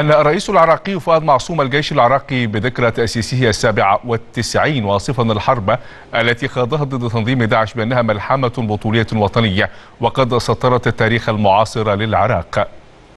هنأ الرئيس العراقي فؤاد معصوم الجيش العراقي بذكرى تأسيسه السابعة والتسعين واصفا الحرب التي خاضها ضد تنظيم داعش بأنها ملحمة بطولية وطنية وقد سطرت التاريخ المعاصر للعراق